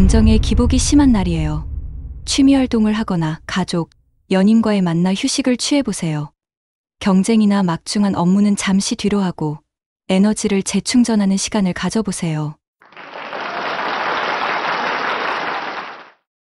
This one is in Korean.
감정의 기복이 심한 날이에요. 취미 활동을 하거나 가족, 연인과의 만나 휴식을 취해보세요. 경쟁이나 막중한 업무는 잠시 뒤로 하고 에너지를 재충전하는 시간을 가져보세요.